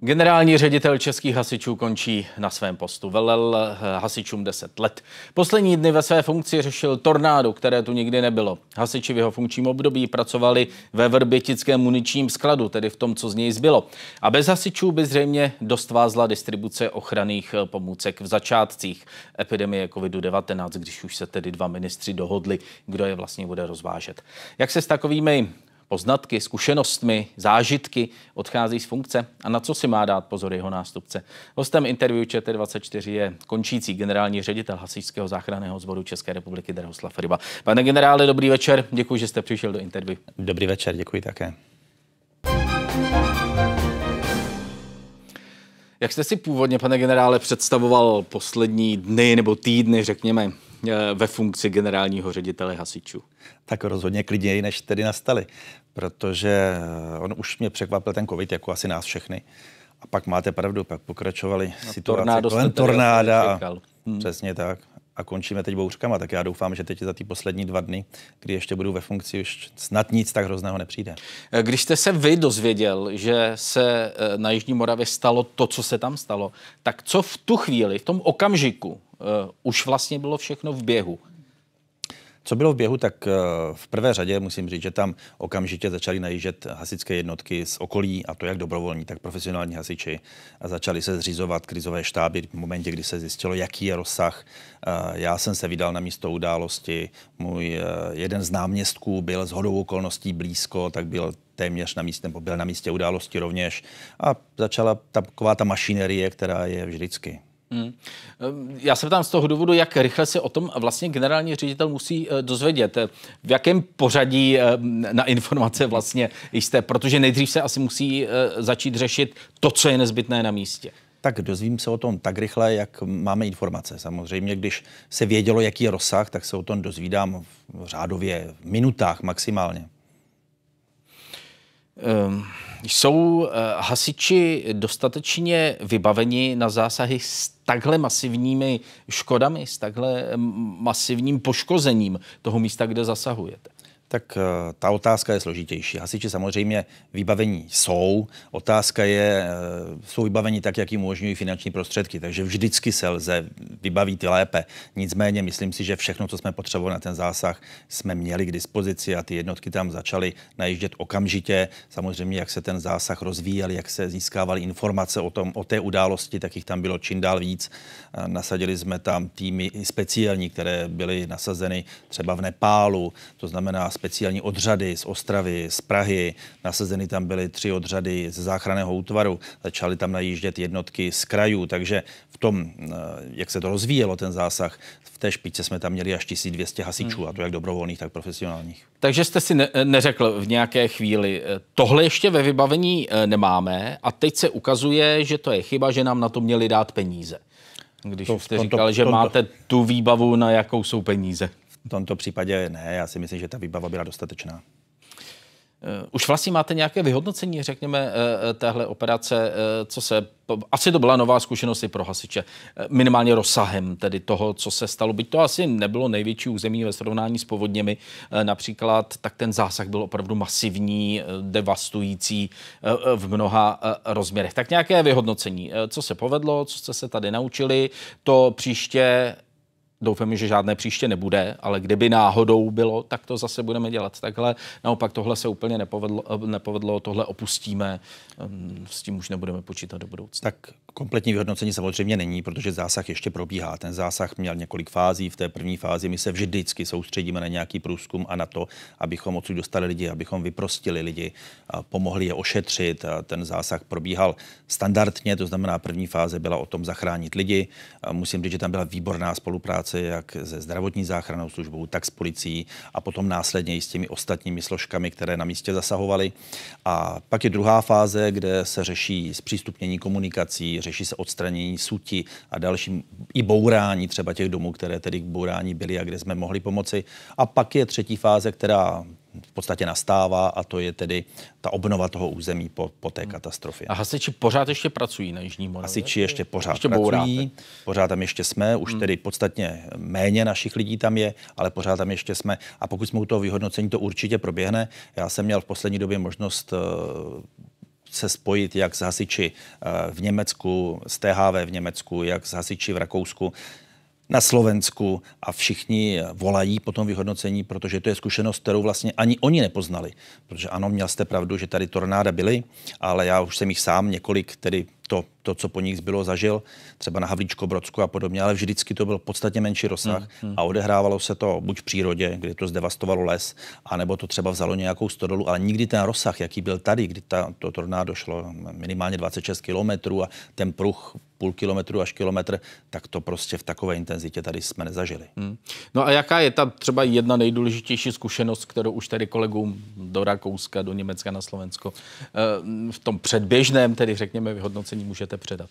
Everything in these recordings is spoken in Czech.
Generální ředitel českých hasičů končí na svém postu. Velel eh, hasičům 10 let. Poslední dny ve své funkci řešil tornádo, které tu nikdy nebylo. Hasiči v jeho funkčním období pracovali ve vrbětickém muničním skladu, tedy v tom, co z něj zbylo. A bez hasičů by zřejmě dost vázla distribuce ochranných eh, pomůcek v začátcích epidemie COVID-19, když už se tedy dva ministři dohodli, kdo je vlastně bude rozvážet. Jak se s takovými poznatky, zkušenostmi, zážitky odchází z funkce a na co si má dát pozor jeho nástupce. Hostem interview ČT24 je končící generální ředitel Hasičského záchranného sboru České republiky Drahoslav Ryba. Pane generále, dobrý večer, děkuji, že jste přišel do interview. Dobrý večer, děkuji také. Jak jste si původně, pane generále, představoval poslední dny nebo týdny, řekněme, Eh, ve funkci generálního ředitele hasičů? Tak rozhodně klidněji, než tedy nastaly, protože eh, on už mě překvapil ten covid, jako asi nás všechny. A pak máte pravdu, pak pokračovali no, situace kolem tornáda. hmm. Přesně tak a končíme teď bouřkama, tak já doufám, že teď za ty poslední dva dny, kdy ještě budu ve funkci, už snad nic tak hrozného nepřijde. Eh, když jste se vy dozvěděl, že se eh, na Jižní Moravě stalo to, co se tam stalo, tak co v tu chvíli, v tom okamžiku, eh, už vlastně bylo všechno v běhu? Co bylo v běhu, tak eh, v prvé řadě musím říct, že tam okamžitě začaly najíždět hasičské jednotky z okolí, a to jak dobrovolní, tak profesionální hasiči. A začaly se zřizovat krizové štáby v momentě, kdy se zjistilo, jaký je rozsah. Eh, já jsem se vydal na místo události. Můj eh, jeden z náměstků byl z hodou okolností blízko, tak byl téměř na místě, nebo byl na místě události rovněž. A začala taková ta mašinerie, která je vždycky. Hmm. Ehm, já se ptám z toho důvodu, jak rychle se o tom vlastně generální ředitel musí eh, dozvědět. Eh, v jakém pořadí eh, na informace vlastně jste? Protože nejdřív se asi musí začít řešit to, co je nezbytné na místě. Tak dozvím se o tom tak rychle, jak máme informace. Samozřejmě, když se vědělo, jaký je rozsah, tak se o tom dozvídám v řádově v minutách maximálně. Ehm, jsou eh, hasiči dostatečně vybaveni na zásahy s takhle masivními škodami, s takhle mm, masivním poškozením toho místa, kde zasahujete? Tak eh, ta otázka je složitější. Hasiči samozřejmě vybavení jsou. Otázka je, eh, jsou vybavení tak, jak jim umožňují finanční prostředky, takže vždycky se lze vybavit lépe. Nicméně myslím si, že všechno, co jsme potřebovali na ten zásah, jsme měli k dispozici a ty jednotky tam začaly najíždět okamžitě. Samozřejmě, jak se ten zásah rozvíjel, jak se získávaly informace o, tom, o té události, tak jich tam bylo čím dál víc. Eh, nasadili jsme tam týmy speciální, které byly nasazeny třeba v Nepálu, to znamená speciální odřady z Ostravy, z Prahy. Nasazeny tam byly tři odřady z záchranného útvaru. Začaly tam najíždět jednotky z krajů, takže v tom, eh, jak se to rozvíjelo, ten zásah, v té špičce jsme tam měli až 1200 hasičů, hmm. a to jak dobrovolných, tak profesionálních. Takže jste si eh, neřekl v nějaké chvíli, eh, tohle ještě ve vybavení nemáme a teď se ukazuje, že to je chyba, že nám na to měli dát peníze. Když to, jste tomto, říkal, že tomto. máte tu výbavu, na jakou jsou peníze. V tomto případě ne, já si myslím, že ta výbava byla dostatečná. Eh, už vlastně máte nějaké vyhodnocení, řekněme, eh, eh, téhle operace, co se, asi to byla nová zkušenost i pro hasiče, minimálně rozsahem tedy toho, co se stalo. Byť to asi nebylo největší území ve srovnání s povodněmi například, tak ten zásah byl opravdu masivní, devastující v mnoha rozměrech. Tak nějaké vyhodnocení, co se povedlo, co jste se tady naučili, to příště Doufám, že žádné příště nebude, ale kdyby náhodou bylo, tak to zase budeme dělat takhle. Naopak tohle se úplně nepovedlo, eh, nepovedlo tohle opustíme, eh, s tím už nebudeme počítat do budoucna. Tak kompletní vyhodnocení samozřejmě není, protože zásah ještě probíhá. Ten zásah měl několik fází. V té první fázi my se vždycky soustředíme na nějaký průzkum a na to, abychom odsud dostali lidi, abychom vyprostili lidi, pomohli je ošetřit. Ten zásah probíhal standardně, to znamená první fáze byla o tom zachránit lidi. Musím říct, že tam byla výborná spolupráce spolupráce jak se zdravotní záchranou službou, tak s policií a potom následně i s těmi ostatními složkami, které na místě zasahovaly. A pak je druhá fáze, kde se řeší zpřístupnění komunikací, řeší se odstranění suti a další i bourání třeba těch domů, které tedy k bourání byly a kde jsme mohli pomoci. A pak je třetí fáze, která v podstatě nastává a to je tedy ta obnova toho území po, po té hmm. katastrofě. A hasiči pořád ještě pracují na Jižní Moravě? Hasiči ještě pořád ještě pracují, bouráte. pořád tam ještě jsme, už hmm. tedy podstatně méně našich lidí tam je, ale pořád tam ještě jsme. A pokud jsme u toho vyhodnocení, to určitě proběhne. Já jsem měl v poslední době možnost eh, se spojit jak s hasiči eh, v Německu, s THV v Německu, jak s hasiči v Rakousku na Slovensku a všichni volají po tom vyhodnocení, protože to je zkušenost, kterou vlastně ani oni nepoznali. Protože ano, měl jste pravdu, že tady tornáda byly, ale já už jsem jich sám několik tedy to, to, co po nich zbylo, zažil, třeba na Havlíčko-Brodsku a podobně, ale vždycky to byl podstatně menší rozsah hmm, hmm. a odehrávalo se to buď v přírodě, kdy to zdevastovalo les, anebo to třeba vzalo nějakou stodolu, ale nikdy ten rozsah, jaký byl tady, kdy ta, to tornádo došlo minimálně 26 kilometrů a ten pruh půl kilometru až kilometr, tak to prostě v takové intenzitě tady jsme nezažili. Hmm. No a jaká je ta třeba jedna nejdůležitější zkušenost, kterou už tady kolegům do Rakouska, do Německa, na Slovensko eh, v tom předběžném, tedy řekněme, vyhodnocení zkušení můžete předat?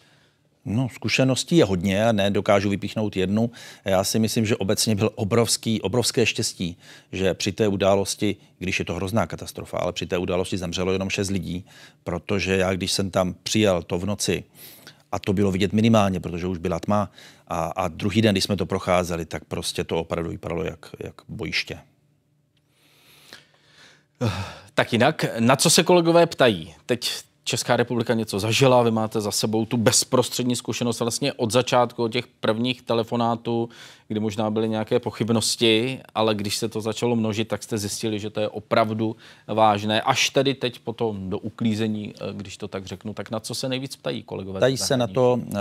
No, zkušeností je hodně, ne. Dokážu vypíchnout jednu. Já si myslím, že obecně byl obrovský, obrovské štěstí, že při té události, když je to hrozná katastrofa, ale při té události zemřelo jenom šest lidí, protože já, když jsem tam přijel to v noci, a to bylo vidět minimálně, protože už byla tma, a, a druhý den, když jsme to procházeli, tak prostě to opravdu vypadalo jak, jak bojiště. Eh, tak jinak, na co se kolegové ptají? Teď Česká republika něco zažila, vy máte za sebou tu bezprostřední zkušenost vlastně od začátku, od těch prvních telefonátů, kdy možná byly nějaké pochybnosti, ale když se to začalo množit, tak jste zjistili, že to je opravdu vážné. Až tedy teď potom do uklízení, eh, když to tak řeknu, tak na co se nejvíc ptají kolegové? Ptají se na to, eh,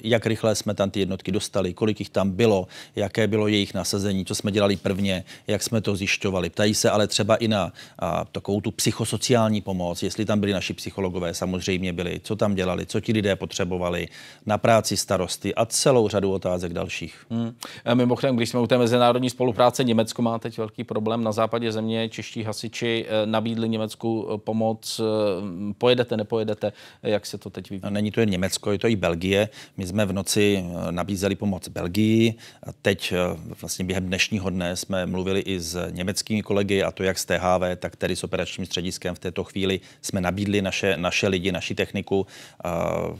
jak rychle jsme tam ty jednotky dostali, kolik jich tam bylo, jaké bylo jejich nasazení, co jsme dělali prvně, jak jsme to zjišťovali. Ptají se ale třeba i na takovou tu psychosociální pomoc, jestli tam byli naši psychologové kolegové samozřejmě byli, co tam dělali, co ti lidé potřebovali, na práci starosty a celou řadu otázek dalších. Hmm. A mimochodem, když jsme u té mezinárodní spolupráce, Německo má teď velký problém. Na západě země čeští hasiči eh, nabídli Německu eh, pomoc. Eh, pojedete, nepojedete, jak se to teď vyvíjí? No, není to jen Německo, je to i Belgie. My jsme v noci nabízeli pomoc Belgii a teď vlastně během dnešního dne jsme mluvili i s německými kolegy a to jak z THV, tak tedy s operačním střediskem v této chvíli jsme nabídli naše, naše naše lidi, naši techniku eh,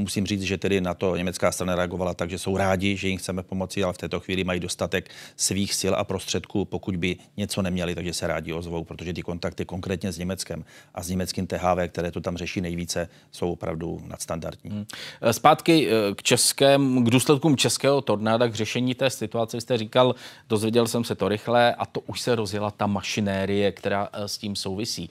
Musím říct, že tedy na to německá strana reagovala tak, že jsou rádi, že jim chceme pomoci, ale v této chvíli mají dostatek svých sil a prostředků, pokud by něco neměli, takže se rádi ozvou, protože ty kontakty konkrétně s Německem a s německým THV, které to tam řeší nejvíce, jsou opravdu nadstandardní. Hmm. Eh, zpátky eh, k českém, k důsledkům českého tornáda, k řešení té situace jste říkal, dozvěděl jsem se to rychle a to už se rozjela ta mašinérie, která eh, s tím souvisí.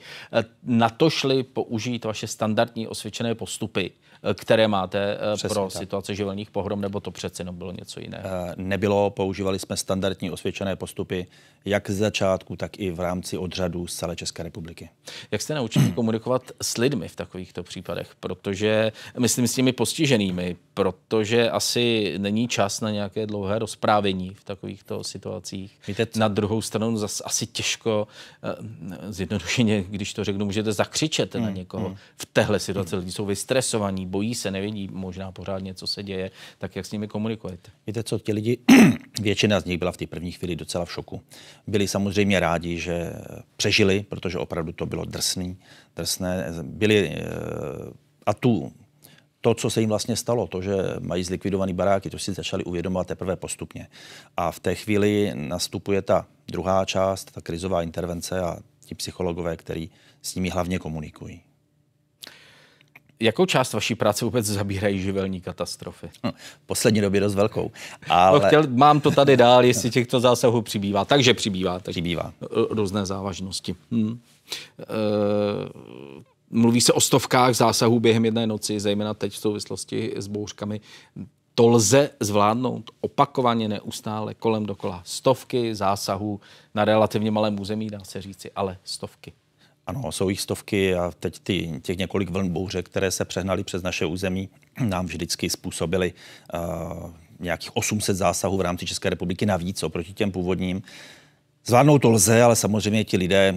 Na to šli použít vaše standardní osvědčené postupy, které má máte eh, Přesně pro tak. situace živelných pohrom, nebo to přece jenom bylo něco jiného? Eh, nebylo, používali jsme standardní osvědčené postupy, jak z začátku, tak i v rámci odřadu z celé České republiky. Jak jste naučili komunikovat s lidmi v takovýchto případech? Protože, myslím s těmi postiženými, protože asi není čas na nějaké dlouhé rozprávění v takovýchto situacích. Víte, na druhou stranu zase asi těžko, eh, zjednodušeně, když to řeknu, můžete zakřičet mm, na někoho. Mm. V téhle situaci mm. lidi jsou vystresovaní, bojí se, ne, nevědí možná pořád co se děje, tak jak s nimi komunikujete? Víte co, ti lidi, většina z nich byla v té první chvíli docela v šoku. Byli samozřejmě rádi, že přežili, protože opravdu to bylo drsný, drsné. Byli eh, a tu to, co se jim vlastně stalo, to, že mají zlikvidovaný baráky, to si začali uvědomovat teprve postupně. A v té chvíli nastupuje ta druhá část, ta krizová intervence a ti psychologové, který s nimi hlavně komunikují. Jakou část vaší práce vůbec zabírají živelní katastrofy? V hm, poslední době dost velkou. Ale... No, chtěl, mám to tady dál, jestli těchto zásahů přibývá. Takže přibývá. Tak přibývá. Eh, různé závažnosti. Hmm. E, mluví se o stovkách zásahů během jedné noci, zejména teď v souvislosti s bouřkami. To lze zvládnout opakovaně, neustále, kolem dokola. Stovky zásahů na relativně malém území, dá se říci, ale stovky. Ano, jsou jich stovky a teď ty, těch několik vln bouře, které se přehnaly přes naše území, nám vždycky způsobily uh, nějakých 800 zásahů v rámci České republiky navíc oproti těm původním. Zvládnout to lze, ale samozřejmě ti lidé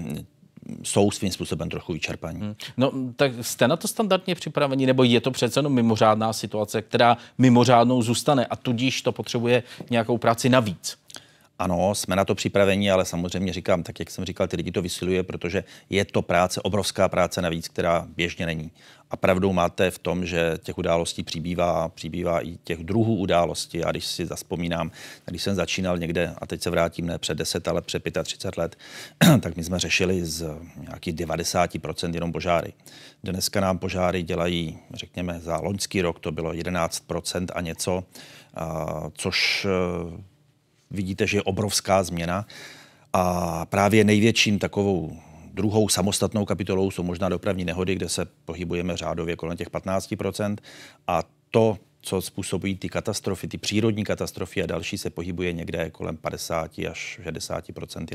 jsou svým způsobem trochu vyčerpaní. Hmm. No, tak jste na to standardně připraveni, nebo je to přece jenom mimořádná situace, která mimořádnou zůstane a tudíž to potřebuje nějakou práci navíc? Uh, ano, jsme na to připraveni, ale samozřejmě říkám, tak jak jsem říkal, ty lidi to vysiluje, protože je to práce, obrovská práce navíc, která běžně není. A pravdou máte v tom, že těch událostí přibývá, přibývá i těch druhů událostí. A když si zaspomínám, když jsem začínal někde, a teď se vrátím ne před 10, ale před 35 let, tak my jsme řešili z nějakých 90% jenom požáry. Dneska nám požáry dělají, řekněme, za loňský rok to bylo 11% a něco, což eh, vidíte, že je obrovská změna. A právě největším takovou druhou samostatnou kapitolou jsou možná dopravní nehody, kde se pohybujeme řádově kolem těch 15%. A to, co způsobují ty katastrofy, ty přírodní katastrofy a další, se pohybuje někde kolem 50 až 60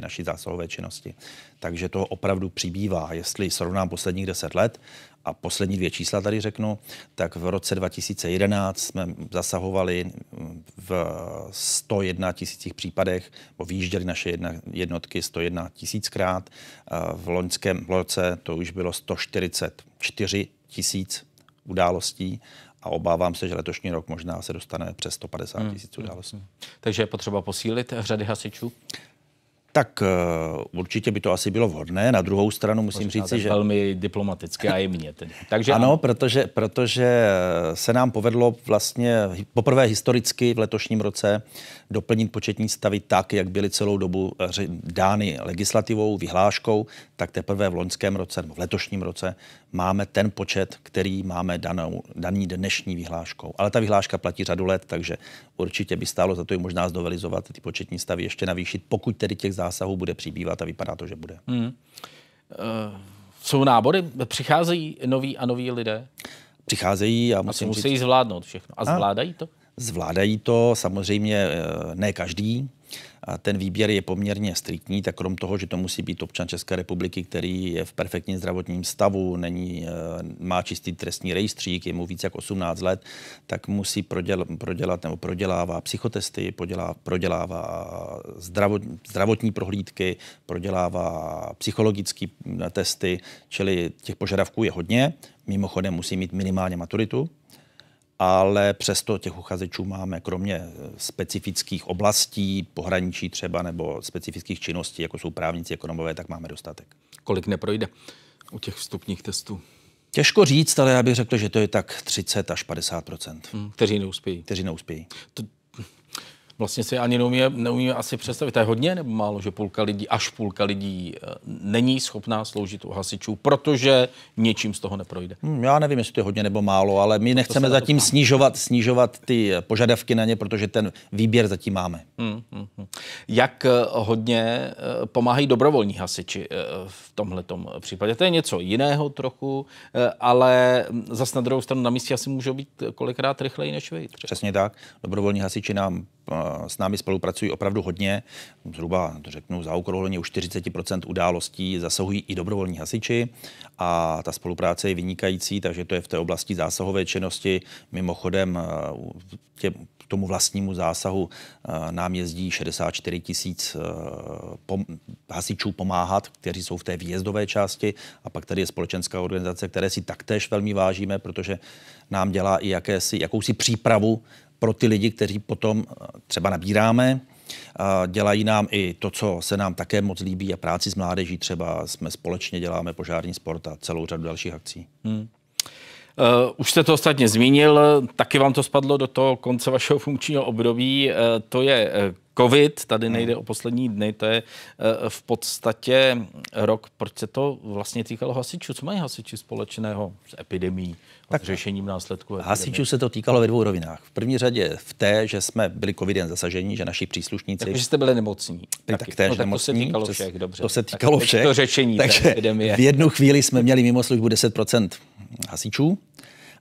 naší zásahové činnosti. Takže to opravdu přibývá. Jestli srovnám posledních 10 let a poslední dvě čísla tady řeknu, tak v roce 2011 jsme zasahovali mm, v 101 tisících případech, bo výjížděli naše jedna, jednotky 101 tisíckrát. V loňském roce to už bylo 144 tisíc událostí a obávám se, že letošní rok možná se dostane přes 150 hmm. tisíc hmm. událostí. Hmm. Takže je potřeba posílit řady hasičů? tak uh, určitě by to asi bylo vhodné. Na druhou stranu musím říct, říci, že... Velmi diplomaticky a jemně. Takže ano, ano, protože, protože eh, se nám povedlo vlastně poprvé historicky v letošním roce doplnit početní stavy tak, jak byly celou dobu eh, dány legislativou, vyhláškou, tak teprve v loňském roce, nebo v letošním roce máme ten počet, který máme danou, daný dnešní vyhláškou. Ale ta vyhláška platí řadu let, takže určitě by stálo za to i možná zdovelizovat, ty početní stavy ještě navýšit, pokud tedy těch zásahů bude přibývat a vypadá to, že bude. Hmm. Uh, jsou nábory? Přicházejí noví a noví lidé? Přicházejí a, musím a musí říct... zvládnout všechno. A, a zvládají to? Zvládají to, samozřejmě eh, ne každý, ten výběr je poměrně striktní, tak krom toho, že to musí být občan České republiky, který je v perfektním zdravotním stavu, není, eh, má čistý trestní rejstřík, je mu víc jak 18 let, tak musí proděl, prodělat nebo prodělává psychotesty, podělá, prodělává zdravot, zdravotní prohlídky, prodělává psychologické mm, testy, čili těch požadavků je hodně. Mimochodem musí mít minimálně maturitu, ale přesto těch uchazečů máme, kromě eh, specifických oblastí, pohraničí třeba, nebo specifických činností, jako jsou právníci, ekonomové, tak máme dostatek. Kolik neprojde u těch vstupních testů? Těžko říct, ale já bych řekl, že to je tak 30 až 50 hmm, Kteří neuspějí. Kteří neuspějí. To, vlastně si ani neumíme, neumíme asi představit. To je hodně nebo málo, že půlka lidí, až půlka lidí eh, není schopná sloužit u hasičů, protože něčím z toho neprojde. Hmm, já nevím, jestli to je hodně nebo málo, ale my nechceme zatím snižovat, snižovat ty eh, požadavky na ně, protože ten výběr zatím máme. Hmm, hmm, hmm. Jak eh, hodně pomáhají dobrovolní hasiči v tomhle případě? To je něco jiného trochu, ale hm, zase na druhou stranu na místě asi můžou být kolikrát rychleji než vy. Přesně tak. Dobrovolní hasiči nám s námi spolupracují opravdu hodně. Zhruba, to řeknu, zaokrouhleně u 40% událostí zasahují i dobrovolní hasiči a ta spolupráce je vynikající, takže to je v té oblasti zásahové činnosti. Mimochodem, eh, tě, tomu vlastnímu zásahu eh, nám jezdí 64 tisíc eh, hasičů pomáhat, kteří jsou v té výjezdové části. A pak tady je společenská organizace, které si taktéž velmi vážíme, protože nám dělá i jakési, jakousi přípravu pro ty lidi, kteří potom eh, třeba nabíráme. Dělají nám i to, co se nám také moc líbí a práci s mládeží třeba jsme společně děláme požární sport a celou řadu dalších akcí. Hmm. Uh, už jste to ostatně zmínil, taky vám to spadlo do toho konce vašeho funkčního období. Uh, to je covid, tady hmm. nejde o poslední dny, to je eh, v podstatě rok, proč se to vlastně týkalo hasičů? Co mají hasiči společného s epidemí, tak, s řešením následků Hasičů se to týkalo ve dvou rovinách. V první řadě v té, že jsme byli covidem zasaženi, že naši příslušníci... Takže jste byli nemocní. Tak, no, tak, též no, tak nemocní, to se týkalo všech, dobře. To se týkalo tak všech. To řešení Takže epidemie. v jednu chvíli jsme měli mimo službu 10% hasičů,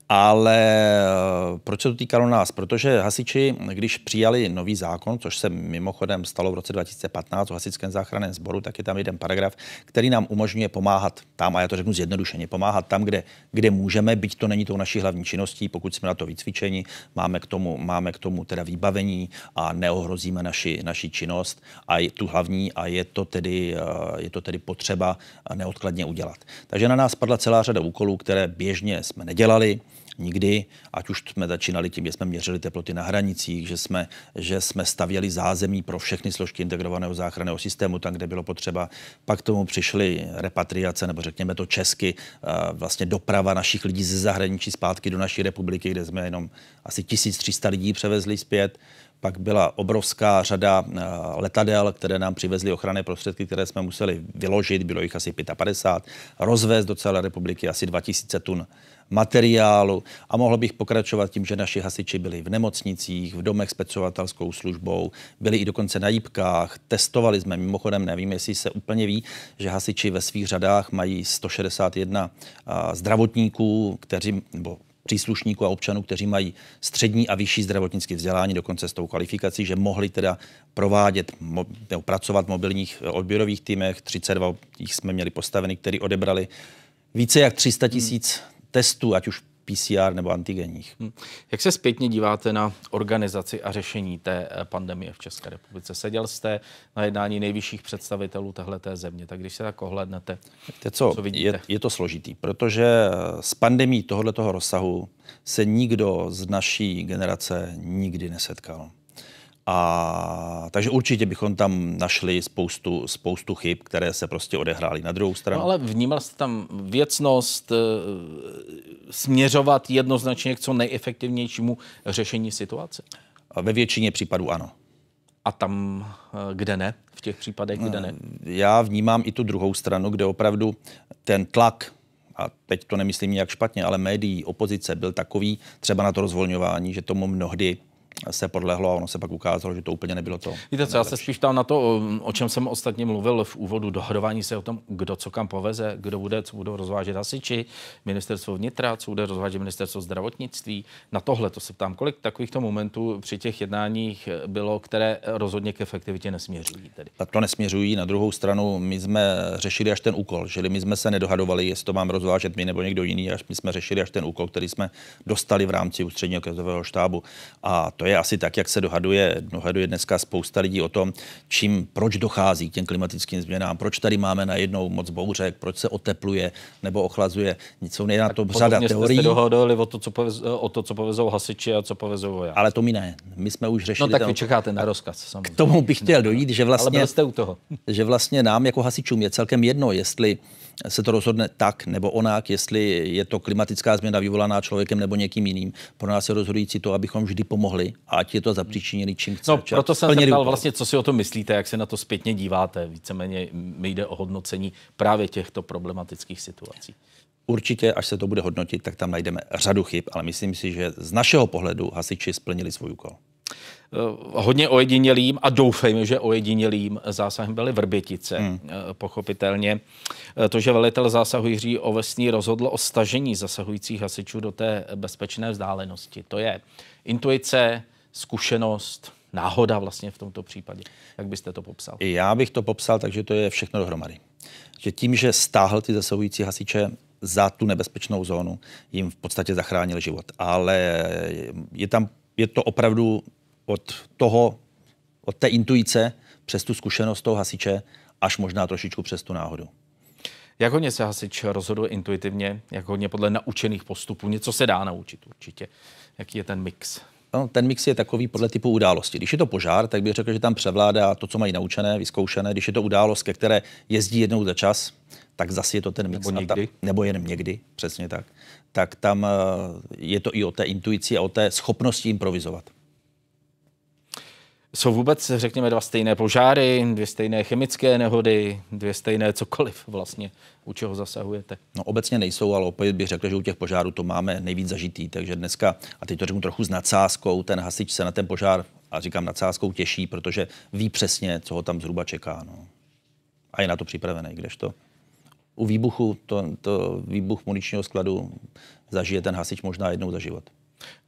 ale eh, proč se to týkalo nás? Protože hasiči, když přijali nový zákon, což se mimochodem stalo v roce 2015 o hasičském záchranném sboru, tak je tam jeden paragraf, který nám umožňuje pomáhat tam, a já to řeknu zjednodušeně, pomáhat tam, kde, kde můžeme, byť to není tou naší hlavní činností, pokud jsme na to vycvičeni, máme k tomu, máme k tomu teda vybavení a neohrozíme naši, naši činnost a je tu hlavní a je to, tedy, eh, je to tedy potřeba neodkladně udělat. Takže na nás padla celá řada úkolů, které běžně jsme nedělali nikdy, ať už jsme začínali tím, že jsme měřili teploty na hranicích, že jsme, že jsme stavěli zázemí pro všechny složky integrovaného záchranného systému, tam, kde bylo potřeba. Pak k tomu přišly repatriace, nebo řekněme to česky, eh, vlastně doprava našich lidí ze zahraničí zpátky do naší republiky, kde jsme jenom asi 1300 lidí převezli zpět. Pak byla obrovská řada eh, letadel, které nám přivezly ochranné prostředky, které jsme museli vyložit, bylo jich asi 55, rozvést do celé republiky asi 2000 tun materiálu a mohl bych pokračovat tím, že naši hasiči byli v nemocnicích, v domech s pečovatelskou službou, byli i dokonce na jípkách, testovali jsme, mimochodem nevím, jestli se úplně ví, že hasiči ve svých řadách mají 161 zdravotníků, kteří, nebo příslušníků a občanů, kteří mají střední a vyšší zdravotnické vzdělání, dokonce s tou kvalifikací, že mohli teda provádět, nebo pracovat v mobilních e, odběrových týmech. 32 jich jsme měli postaveny, který odebrali více jak 300 tisíc testů, ať už PCR nebo antigenních. Hm. Jak se zpětně díváte na organizaci a řešení té eh, pandemie v České republice? Seděl jste na jednání nejvyšších představitelů téhleté země, tak když se tak ohlednete, Víte co, co vidíte? Je, je to složitý, protože eh, s pandemí tohoto rozsahu se nikdo z naší generace nikdy nesetkal. A, takže určitě bychom tam našli spoustu, spoustu chyb, které se prostě odehrály na druhou stranu. No, ale vnímal jste tam věcnost, eh, směřovat jednoznačně k co nejefektivnějšímu řešení situace? Ve většině případů ano. A tam, eh, kde ne? V těch případech, kde ne? Eh, já vnímám i tu druhou stranu, kde opravdu ten tlak a teď to nemyslím nějak špatně, ale médií, opozice byl takový třeba na to rozvolňování, že tomu mnohdy se podlehlo a ono se pak ukázalo, že to úplně nebylo to. Víte co, já se spíš tam na to, o čem jsem ostatně mluvil v úvodu, dohodování se o tom, kdo co kam poveze, kdo bude, co budou rozvážet asiči, ministerstvo vnitra, co bude rozvážet ministerstvo zdravotnictví. Na tohle to se ptám, kolik takovýchto momentů při těch jednáních bylo, které rozhodně k efektivitě nesměřují. Tedy. A to nesměřují. Na druhou stranu, my jsme řešili až ten úkol, že my jsme se nedohadovali, jestli to mám rozvážet my nebo někdo jiný, až my jsme řešili až ten úkol, který jsme dostali v rámci ústředního krizového štábu. A to je asi tak, jak se dohaduje, dohaduje dneska spousta lidí o tom, čím, proč dochází k těm klimatickým změnám, proč tady máme najednou moc bouřek, proč se otepluje nebo ochlazuje. Nic je na to řada teorií. Jste dohodli o to, co povez, o to, co povezou hasiči a co povezou já. Ale to mi ne. My jsme už řešili... No tak ten... vy čekáte na rozkaz. Samozřejmě. K tomu bych chtěl dojít, že vlastně... Ale byl vlastně jste u toho. že vlastně nám jako hasičům je celkem jedno, jestli se to rozhodne tak nebo onak, jestli je to klimatická změna vyvolaná člověkem nebo někým jiným. Pro nás je rozhodující to, abychom vždy pomohli, ať je to zapříčiněný čím chce. No, proto jsem se ptal vlastně, co si o tom myslíte, jak se na to zpětně díváte. Víceméně mi jde o hodnocení právě těchto problematických situací. Určitě, až se to bude hodnotit, tak tam najdeme řadu chyb, ale myslím si, že z našeho pohledu hasiči splnili svůj úkol. Eh, hodně ojedinělým a doufejme, že ojedinělým zásahem byly Vrbětice. Hmm. Eh, pochopitelně eh, to, že velitel zásahu Jiří Ovesný rozhodl o stažení zasahujících hasičů do té bezpečné vzdálenosti. To je intuice, zkušenost, náhoda vlastně v tomto případě. Jak byste to popsal? Já bych to popsal, takže to je všechno dohromady. Že tím, že stáhl ty zasahující hasiče za tu nebezpečnou zónu, jim v podstatě zachránil život. Ale je tam je to opravdu od toho, od té intuice přes tu zkušenost toho hasiče až možná trošičku přes tu náhodu. Jak hodně se hasič rozhodl intuitivně, jak hodně podle naučených postupů, něco se dá naučit určitě. Jaký je ten mix? No, ten mix je takový podle typu události. Když je to požár, tak bych řekl, že tam převládá to, co mají naučené, vyzkoušené. Když je to událost, ke které jezdí jednou za čas, tak zase je to ten mix. Nebo, někdy. Ta, nebo jen někdy, přesně tak. Tak tam eh, je to i o té intuici a o té schopnosti improvizovat jsou vůbec, řekněme, dva stejné požáry, dvě stejné chemické nehody, dvě stejné cokoliv vlastně, u čeho zasahujete? No obecně nejsou, ale opět bych řekl, že u těch požárů to máme nejvíc zažitý, takže dneska, a teď to řeknu trochu s nadsázkou, ten hasič se na ten požár, a říkám nadsázkou, těší, protože ví přesně, co ho tam zhruba čeká. No. A je na to připravený, kdežto u výbuchu, to, to výbuch muničního skladu zažije ten hasič možná jednou za život.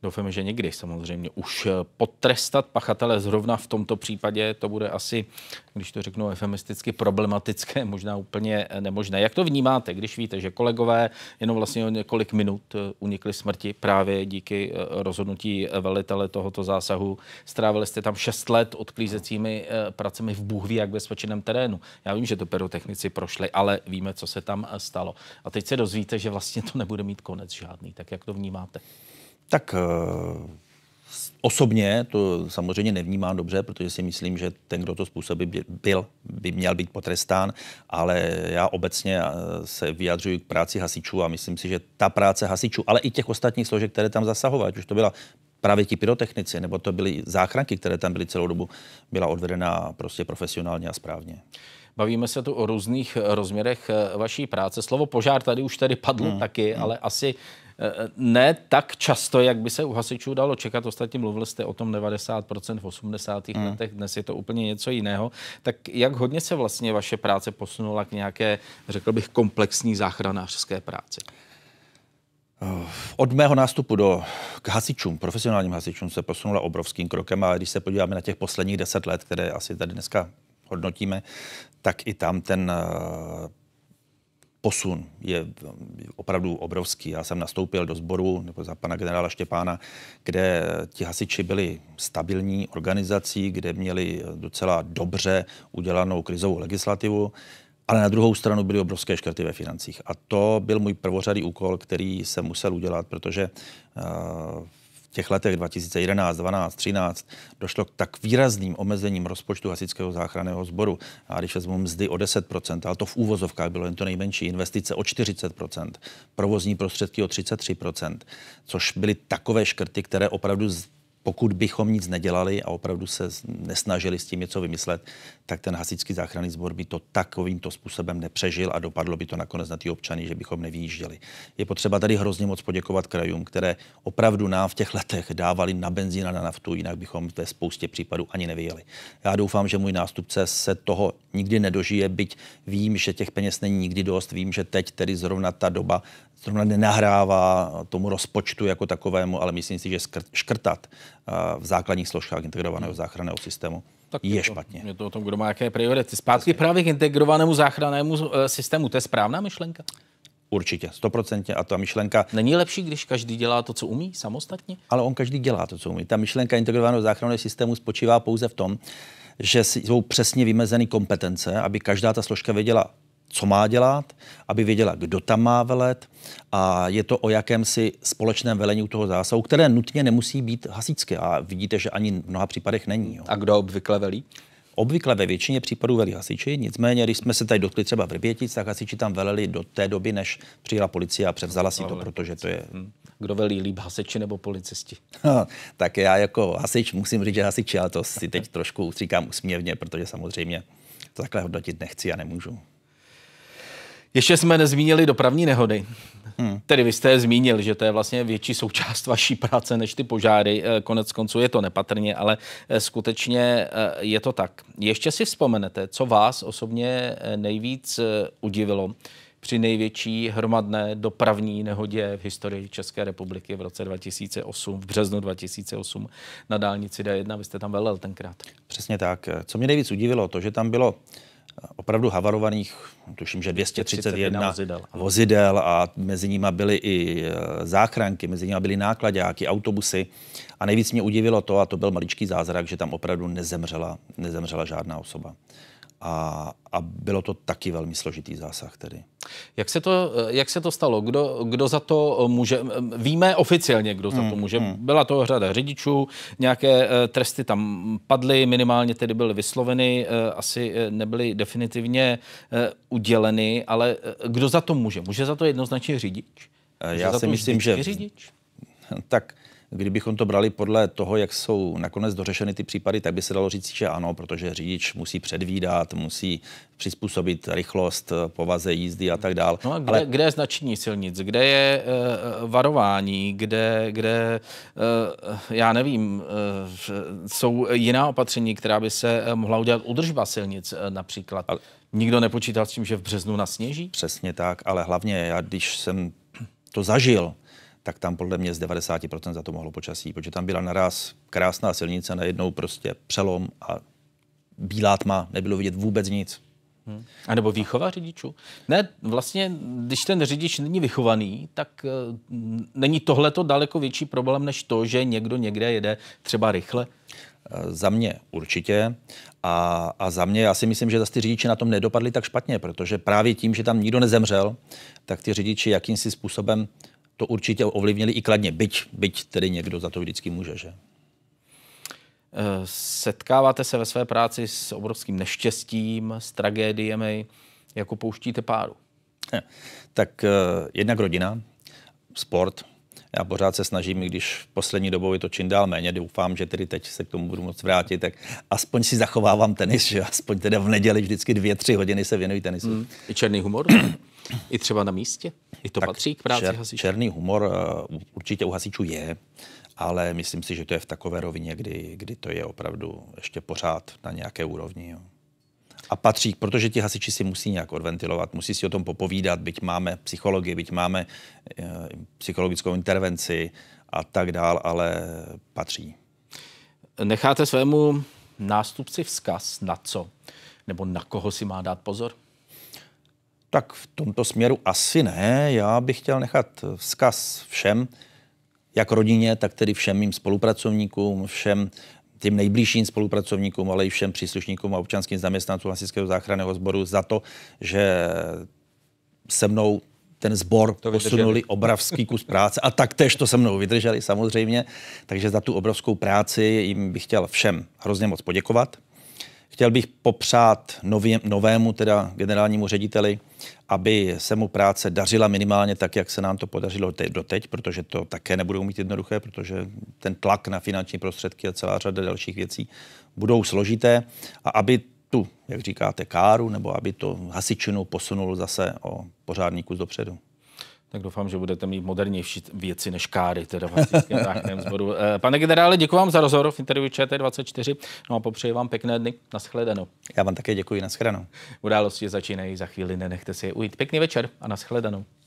Doufám, že někdy samozřejmě už eh, potrestat pachatele zrovna v tomto případě, to bude asi, když to řeknu efemisticky, problematické, možná úplně eh, nemožné. Jak to vnímáte, když víte, že kolegové jenom vlastně o několik minut eh, unikli smrti právě díky rozhodnutí velitele tohoto zásahu? Strávili jste tam šest let odklízecími pracemi v Bůhví jak bezpečném terénu. Já vím, že to pyrotechnici prošli, ale víme, co se tam stalo. A teď se dozvíte, že vlastně to nebude mít konec žádný. Tak jak to vnímáte? Tak eh, osobně to samozřejmě nevnímám dobře, protože si myslím, že ten, kdo to způsobí, byl, by měl být potrestán, ale já obecně eh, se vyjadřuji k práci hasičů a myslím si, že ta práce hasičů, ale i těch ostatních složek, které tam zasahovaly, už to byla právě ti pyrotechnici, nebo to byly záchranky, které tam byly celou dobu, byla odvedena prostě profesionálně a správně. Bavíme se tu o různých eh, rozměrech vaší práce. Slovo požár tady už tady padlo hmm. taky, hmm. ale asi Eh, ne tak často, jak by se u hasičů dalo čekat. Ostatně mluvil jste o tom 90% v 80. Mm. letech, dnes je to úplně něco jiného. Tak jak hodně se vlastně vaše práce posunula k nějaké, řekl bych, komplexní záchranářské práci? Od mého nástupu do k hasičům, profesionálním hasičům se posunula obrovským krokem a když se podíváme na těch posledních deset let, které asi tady dneska hodnotíme, tak i tam ten eh, posun je opravdu obrovský. Já jsem nastoupil do sboru nebo za pana generála Štěpána, kde ti hasiči byli stabilní organizací, kde měli docela dobře udělanou krizovou legislativu, ale na druhou stranu byly obrovské škrty ve financích. A to byl můj prvořadý úkol, který jsem musel udělat, protože uh, těch letech 2011, 12, 13 došlo k tak výrazným omezením rozpočtu hasičského záchranného sboru. A když vezmu mzdy o 10%, ale to v úvozovkách bylo jen to nejmenší, investice o 40%, provozní prostředky o 33%, což byly takové škrty, které opravdu pokud bychom nic nedělali a opravdu se nesnažili s tím něco vymyslet, tak ten hasičský záchranný sbor by to takovýmto způsobem nepřežil a dopadlo by to nakonec na ty občany, že bychom nevyjížděli. Je potřeba tady hrozně moc poděkovat krajům, které opravdu nám v těch letech dávali na benzín a na naftu, jinak bychom ve spoustě případů ani nevyjeli. Já doufám, že můj nástupce se toho nikdy nedožije, byť vím, že těch peněz není nikdy dost, vím, že teď tedy zrovna ta doba zrovna nenahrává tomu rozpočtu jako takovému, ale myslím si, že škrtat eh, v základních složkách integrovaného záchranného systému tak je, je to, špatně. Je to o tom, kdo má jaké priority. Zpátky právě k integrovanému záchrannému eh, systému. To je správná myšlenka? Určitě, stoprocentně. A ta myšlenka. Není lepší, když každý dělá to, co umí samostatně? Ale on každý dělá to, co umí. Ta myšlenka integrovaného záchranného systému spočívá pouze v tom, že jsou přesně vymezeny kompetence, aby každá ta složka věděla, co má dělat, aby věděla, kdo tam má velet a je to o jakémsi společném velení u toho zásahu, které nutně nemusí být hasičské a vidíte, že ani v mnoha případech není. Jo. A kdo obvykle velí? Obvykle ve většině případů velí hasiči, nicméně, když jsme se tady dotkli třeba Vrbětic, tak hasiči tam veleli do té doby, než přijela policie a převzala si to, protože to je... Hm. Kdo velí líp, hasiči nebo policisti? tak já jako hasič musím říct, že hasiči, ale to si teď trošku říkám usměvně, protože samozřejmě to takhle hodnotit nechci a nemůžu. Ještě jsme nezmínili dopravní nehody. Hmm. Tedy vy jste zmínil, že to je vlastně větší součást vaší práce než ty požáry. Eh, konec konců je to nepatrně, ale eh, skutečně eh, je to tak. Ještě si vzpomenete, co vás osobně nejvíc udivilo při největší hromadné dopravní nehodě v historii České republiky v roce 2008, v březnu 2008 na dálnici D1. Vy jste tam velel tenkrát. Přesně tak. Co mě nejvíc udivilo, to, že tam bylo opravdu havarovaných, tuším, že 231 vozidel. vozidel a mezi nimi byly i e, záchranky, mezi nimi byly nákladáky, autobusy a nejvíc mě udivilo to, a to byl maličký zázrak, že tam opravdu nezemřela, nezemřela žádná osoba a, a bylo to taky velmi složitý zásah tedy. Jak se to, jak se to stalo? Kdo, kdo za to může? Víme oficiálně, kdo za to hmm, může. Hmm. Byla to řada řidičů, nějaké eh, tresty tam padly, minimálně tedy byly vysloveny, eh, asi eh, nebyly definitivně uděleny, ale kdo za to může? Může za to jednoznačně řidič? Může Já si myslím, že... Řidič? Tak Kdybychom to brali podle toho, jak jsou nakonec dořešeny ty případy, tak by se dalo říct, že ano, protože řidič musí předvídat, musí přizpůsobit rychlost, povaze jízdy a tak dále. No a kde, Ale... kde je značení silnic? Kde je uh, varování? Kde, kde uh, já nevím, uh, jsou jiná opatření, která by se mohla udělat udržba silnic uh, například? Ale... Nikdo nepočítal s tím, že v březnu nasněží? Přesně tak, ale hlavně já, když jsem to zažil, tak tam podle mě z 90% za to mohlo počasí, protože tam byla naraz krásná silnice, najednou prostě přelom a bílá tma, nebylo vidět vůbec nic. Hmm. A nebo výchova řidičů? Ne, vlastně, když ten řidič není vychovaný, tak uh, není tohleto daleko větší problém, než to, že někdo někde jede třeba rychle? Eh, za mě určitě. A, a za mě, já si myslím, že zase ty řidiči na tom nedopadli tak špatně, protože právě tím, že tam nikdo nezemřel, tak ty řidiči jakýmsi způsobem to určitě ovlivnili i kladně, byť, byť tedy někdo za to vždycky může, že? Eh, setkáváte se ve své práci s obrovským neštěstím, s tragédiemi, jako pouštíte páru? Tak eh, jednak rodina, sport. Já pořád se snažím, i když poslední dobou je to čím dál méně, doufám, že tedy teď se k tomu budu moc vrátit, tak aspoň si zachovávám tenis, že aspoň teda v neděli vždycky dvě, tři hodiny se věnuji tenisu. Mm. I černý humor? I třeba na místě? I to tak patří k práci čer, hasičů? Černý humor uh, určitě u hasičů je, ale myslím si, že to je v takové rovině, kdy, kdy to je opravdu ještě pořád na nějaké úrovni. Jo. A patří, protože ti hasiči si musí nějak odventilovat, musí si o tom popovídat, byť máme psychologii, byť máme uh, psychologickou intervenci a tak dál, ale patří. Necháte svému nástupci vzkaz na co? Nebo na koho si má dát pozor? Tak v tomto směru asi ne. Já bych chtěl nechat vzkaz všem, jak rodině, tak tedy všem mým spolupracovníkům, všem tím nejbližším spolupracovníkům, ale i všem příslušníkům a občanským zaměstnancům Hasičského záchranného sboru za to, že se mnou ten sbor posunuli obrovský kus práce a taktéž to se mnou vydrželi samozřejmě, takže za tu obrovskou práci jim bych chtěl všem hrozně moc poděkovat. Chtěl bych popřát nově, novému teda generálnímu řediteli, aby se mu práce dařila minimálně tak, jak se nám to podařilo te- doteď, protože to také nebudou mít jednoduché, protože ten tlak na finanční prostředky a celá řada dalších věcí budou složité a aby tu, jak říkáte, káru, nebo aby to hasičinu posunul zase o pořádný kus dopředu. Tak doufám, že budete mít modernější věci než káry teda v hasičském zboru. Eh, pane generále, děkuji vám za rozhovor v interview ČT24 no a popřeji vám pěkné dny. Naschledanou. Já vám také děkuji. Naschledanou. Události začínají za chvíli, nenechte si je ujít. Pěkný večer a naschledanou.